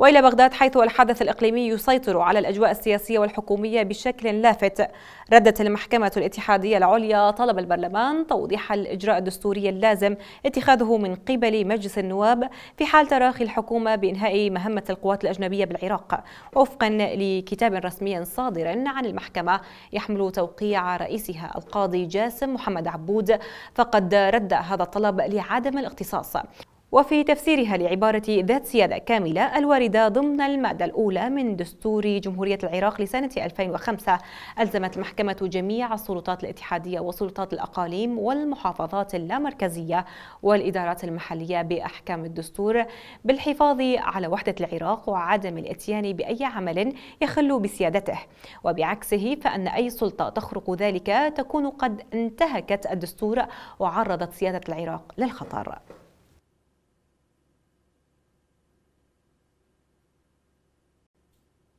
وإلى بغداد حيث الحدث الإقليمي يسيطر على الأجواء السياسية والحكومية بشكل لافت ردت المحكمة الاتحادية العليا طلب البرلمان توضيح الإجراء الدستوري اللازم اتخاذه من قبل مجلس النواب في حال تراخي الحكومة بإنهاء مهمة القوات الأجنبية بالعراق وفقا لكتاب رسمي صادر عن المحكمة يحمل توقيع رئيسها القاضي جاسم محمد عبود فقد رد هذا الطلب لعدم الاختصاص وفي تفسيرها لعبارة ذات سيادة كاملة الواردة ضمن المادة الأولى من دستور جمهورية العراق لسنة 2005 ألزمت المحكمة جميع السلطات الاتحادية وسلطات الأقاليم والمحافظات اللامركزية والإدارات المحلية بأحكام الدستور بالحفاظ على وحدة العراق وعدم الاتيان بأي عمل يخل بسيادته وبعكسه فأن أي سلطة تخرق ذلك تكون قد انتهكت الدستور وعرضت سيادة العراق للخطر